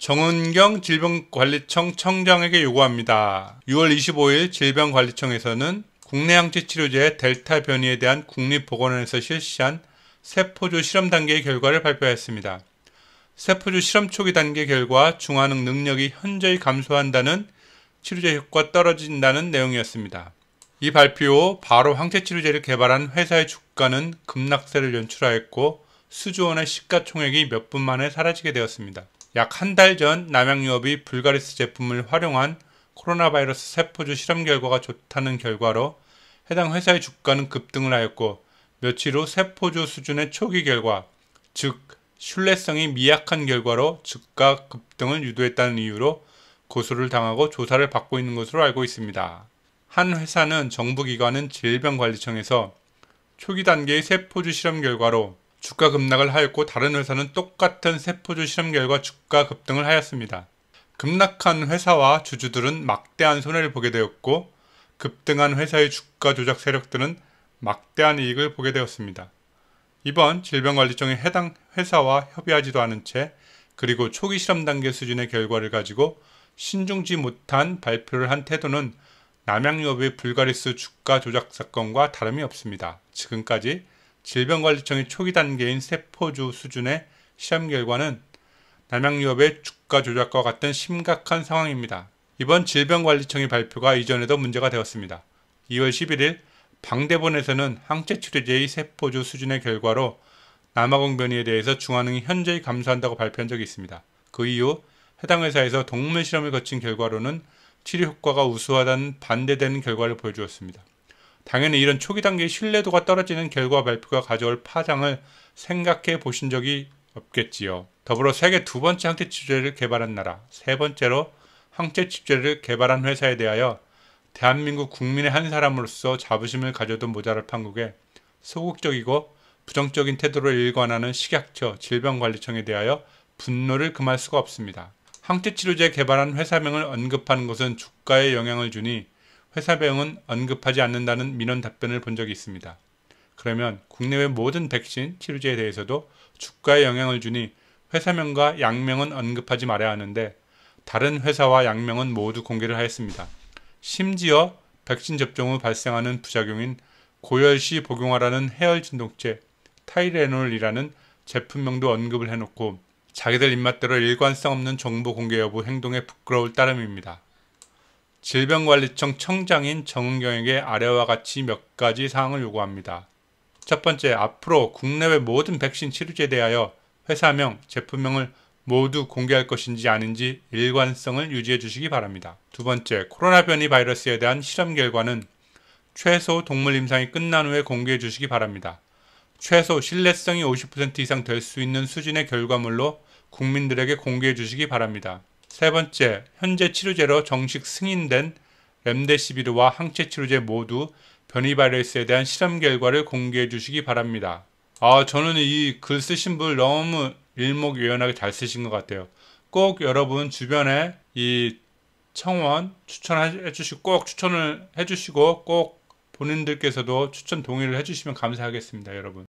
정은경 질병관리청 청장에게 요구합니다. 6월 25일 질병관리청에서는 국내 항체 치료제 델타 변이에 대한 국립보건원에서 실시한 세포조 실험 단계의 결과를 발표했습니다. 세포조 실험 초기 단계 결과 중화능 능력이 현저히 감소한다는 치료제 효과 떨어진다는 내용이었습니다. 이 발표 후 바로 항체 치료제를 개발한 회사의 주가는 급락세를 연출하였고 수조원의 시가총액이 몇 분 만에 사라지게 되었습니다. 약한달전 남양유업이 불가리스 제품을 활용한 코로나 바이러스 세포주 실험 결과가 좋다는 결과로 해당 회사의 주가는 급등을 하였고 며칠 후 세포주 수준의 초기 결과, 즉 신뢰성이 미약한 결과로 주가 급등을 유도했다는 이유로 고소를 당하고 조사를 받고 있는 것으로 알고 있습니다. 한 회사는 정부기관은 질병관리청에서 초기 단계의 세포주 실험 결과로 주가 급락을 하였고 다른 회사는 똑같은 세포주 실험 결과 주가 급등을 하였습니다. 급락한 회사와 주주들은 막대한 손해를 보게 되었고 급등한 회사의 주가 조작 세력들은 막대한 이익을 보게 되었습니다. 이번 질병관리청이 해당 회사와 협의하지도 않은 채 그리고 초기 실험 단계 수준의 결과를 가지고 신중지 못한 발표를 한 태도는 남양유업의 불가리스 주가 조작 사건과 다름이 없습니다. 지금까지 질병관리청의 초기 단계인 세포주 수준의 시험 결과는 남양유업의 주가 조작과 같은 심각한 상황입니다. 이번 질병관리청의 발표가 이전에도 문제가 되었습니다. 2월 11일 방대본에서는 항체치료제의 세포주 수준의 결과로 남아공 변이에 대해서 중화능이 현저히 감소한다고 발표한 적이 있습니다. 그 이후 해당 회사에서 동물 실험을 거친 결과로는 치료 효과가 우수하다는 반대되는 결과를 보여주었습니다. 당연히 이런 초기 단계의 신뢰도가 떨어지는 결과 발표가 가져올 파장을 생각해 보신 적이 없겠지요. 더불어 세계 두 번째 항체 치료제를 개발한 나라, 세 번째로 항체 치료제를 개발한 회사에 대하여 대한민국 국민의 한 사람으로서 자부심을 가져도 모자랄 판국에 소극적이고 부정적인 태도를 일관하는 식약처 질병관리청에 대하여 분노를 금할 수가 없습니다. 항체 치료제 개발한 회사명을 언급하는 것은 주가에 영향을 주니 회사 병은 언급하지 않는다는 민원 답변을 본 적이 있습니다. 그러면 국내외 모든 백신 치료제에 대해서도 주가에 영향을 주니 회사명과 약명은 언급하지 말아야 하는데 다른 회사와 약명은 모두 공개를 하였습니다. 심지어 백신 접종 후 발생하는 부작용인 고열 시 복용하라는 해열 진동제 타이레놀이라는 제품명도 언급을 해놓고 자기들 입맛대로 일관성 없는 정보 공개 여부 행동에 부끄러울 따름입니다. 질병관리청 청장인 정은경에게 아래와 같이 몇 가지 사항을 요구합니다. 첫 번째, 앞으로 국내외 모든 백신 치료제에 대하여 회사명, 제품명을 모두 공개할 것인지 아닌지 일관성을 유지해 주시기 바랍니다. 두 번째, 코로나 변이 바이러스에 대한 실험 결과는 최소 동물 임상이 끝난 후에 공개해 주시기 바랍니다. 최소 신뢰성이 50% 이상 될 수 있는 수준의 결과물로 국민들에게 공개해 주시기 바랍니다. 세 번째, 현재 치료제로 정식 승인된 렘데시비르와 항체 치료제 모두 변이 바이러스에 대한 실험 결과를 공개해 주시기 바랍니다. 아, 저는 이 글 쓰신 분 너무 일목요연하게 잘 쓰신 것 같아요. 꼭 여러분 주변에 이 청원 추천해 주시고 꼭 추천을 해 주시고 꼭 본인들께서도 추천 동의를 해 주시면 감사하겠습니다, 여러분.